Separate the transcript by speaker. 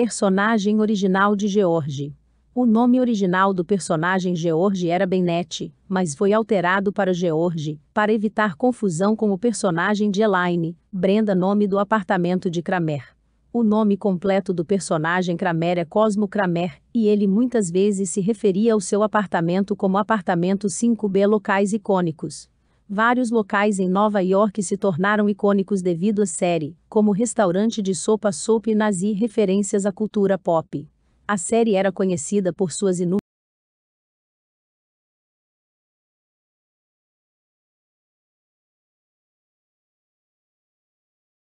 Speaker 1: Personagem original de George.
Speaker 2: O nome original do personagem George era Bennett, mas foi alterado para George, para evitar confusão com o personagem de Elaine, Brenda nome do apartamento de Kramer. O nome completo do personagem Kramer é Cosmo Kramer, e ele muitas vezes se referia ao seu apartamento como Apartamento 5B Locais Icônicos. Vários locais em Nova York se tornaram icônicos devido à série, como o
Speaker 3: restaurante de sopa Soap Nazi referências à cultura pop. A série era conhecida
Speaker 4: por suas inúmeras